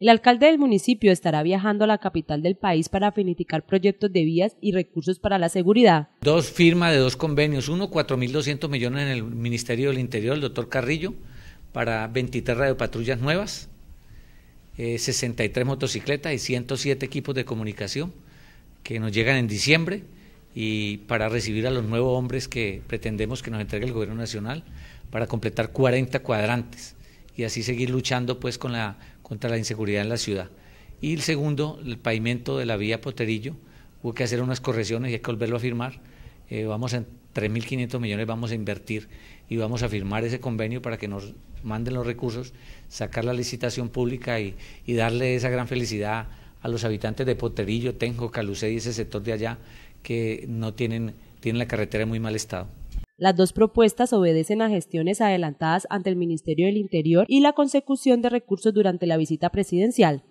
El alcalde del municipio estará viajando a la capital del país para finificar proyectos de vías y recursos para la seguridad. Dos firmas de dos convenios, uno 4.200 millones en el Ministerio del Interior, el doctor Carrillo, para 23 radiopatrullas nuevas, 63 eh, motocicletas y 107 equipos de comunicación que nos llegan en diciembre y para recibir a los nuevos hombres que pretendemos que nos entregue el gobierno nacional para completar 40 cuadrantes y así seguir luchando pues con la contra la inseguridad en la ciudad. Y el segundo, el pavimento de la vía Poterillo, hubo que hacer unas correcciones y hay que volverlo a firmar. Eh, vamos a 3.500 millones vamos a invertir y vamos a firmar ese convenio para que nos manden los recursos, sacar la licitación pública y, darle esa gran felicidad a los habitantes de Poterillo, Tenjo, Calucé y ese sector de allá que no tienen, tienen la carretera en muy mal estado. Las dos propuestas obedecen a gestiones adelantadas ante el Ministerio del Interior y la consecución de recursos durante la visita presidencial.